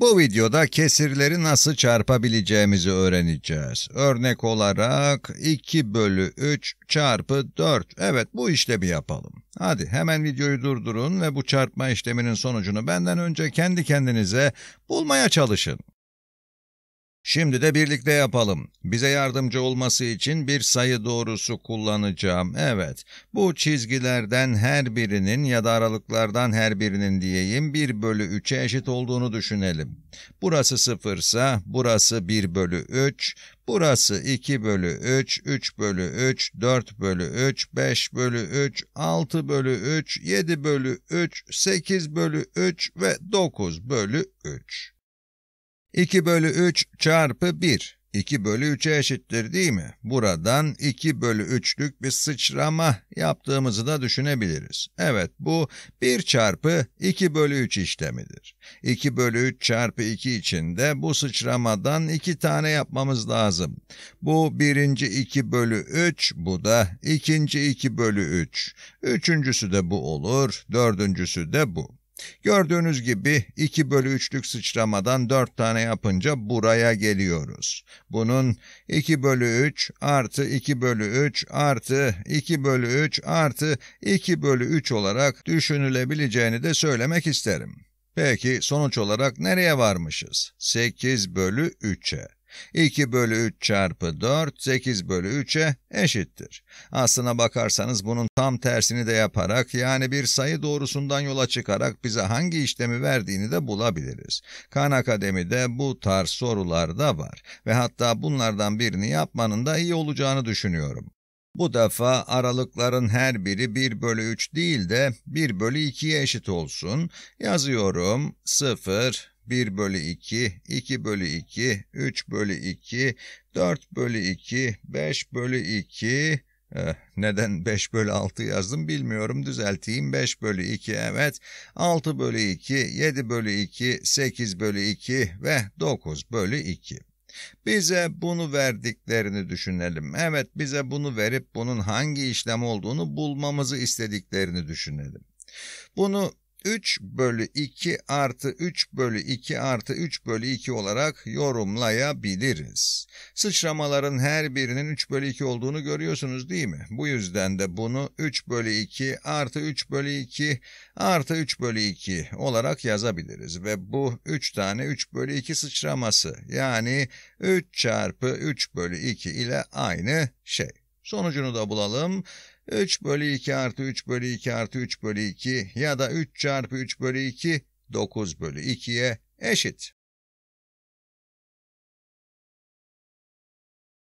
Bu videoda kesirleri nasıl çarpabileceğimizi öğreneceğiz. Örnek olarak 2 bölü 3 çarpı 4. Evet bu işlemi yapalım. Hadi hemen videoyu durdurun ve bu çarpma işleminin sonucunu benden önce kendi kendinize bulmaya çalışın. Şimdi de birlikte yapalım. Bize yardımcı olması için bir sayı doğrusu kullanacağım. Evet, bu çizgilerden her birinin ya da aralıklardan her birinin diyeyim 1 bölü 3'e eşit olduğunu düşünelim. Burası 0 ise burası 1 bölü 3, burası 2 bölü 3, 3 bölü 3, 4 bölü 3, 5 bölü 3, 6 bölü 3, 7 bölü 3, 8 bölü 3 ve 9 bölü 3. 2 bölü 3 çarpı 1. 2 bölü 3'e eşittir değil mi? Buradan 2 bölü 3'lük bir sıçrama yaptığımızı da düşünebiliriz. Evet bu 1 çarpı 2 bölü 3 işlemidir. 2 bölü 3 çarpı 2 içinde bu sıçramadan 2 tane yapmamız lazım. Bu birinci 2 bölü 3, bu da ikinci 2 bölü 3. Üçüncüsü de bu olur, dördüncüsü de bu. Gördüğünüz gibi 2 bölü 3'lük sıçramadan 4 tane yapınca buraya geliyoruz. Bunun 2 bölü 3 artı 2 bölü 3 artı 2 bölü 3 artı 2 bölü 3 olarak düşünülebileceğini de söylemek isterim. Peki sonuç olarak nereye varmışız? 8 bölü 3'e. 2 bölü 3 çarpı 4, 8 bölü 3'e eşittir. Aslına bakarsanız bunun tam tersini de yaparak yani bir sayı doğrusundan yola çıkarak bize hangi işlemi verdiğini de bulabiliriz. Khan Akademi'de bu tarz sorular da var ve hatta bunlardan birini yapmanın da iyi olacağını düşünüyorum. Bu defa aralıkların her biri 1 bölü 3 değil de 1 bölü 2'ye eşit olsun. Yazıyorum 0, 1 bölü 2, 2 bölü 2, 3 bölü 2, 4 bölü 2, 5 bölü 2... Eh, neden 5 bölü 6 yazdım bilmiyorum düzelteyim 5 bölü 2 evet 6 bölü 2 7 bölü 2 8 bölü 2 ve 9 bölü 2. Bize bunu verdiklerini düşünelim. Evet bize bunu verip bunun hangi işlem olduğunu bulmamızı istediklerini düşünelim. Bunu 3 bölü 2 artı 3 bölü 2 artı 3 bölü 2 olarak yorumlayabiliriz. Sıçramaların her birinin 3 bölü 2 olduğunu görüyorsunuz değil mi? Bu yüzden de bunu 3 bölü 2 artı 3 bölü 2 artı 3 bölü 2 olarak yazabiliriz. Ve bu 3 tane 3 bölü 2 sıçraması yani 3 çarpı 3 bölü 2 ile aynı şey. Sonucunu da bulalım. 3 bölü 2 artı 3 bölü 2 artı 3 bölü 2 ya da 3 çarpı 3 bölü 2 9 bölü 2'ye eşit.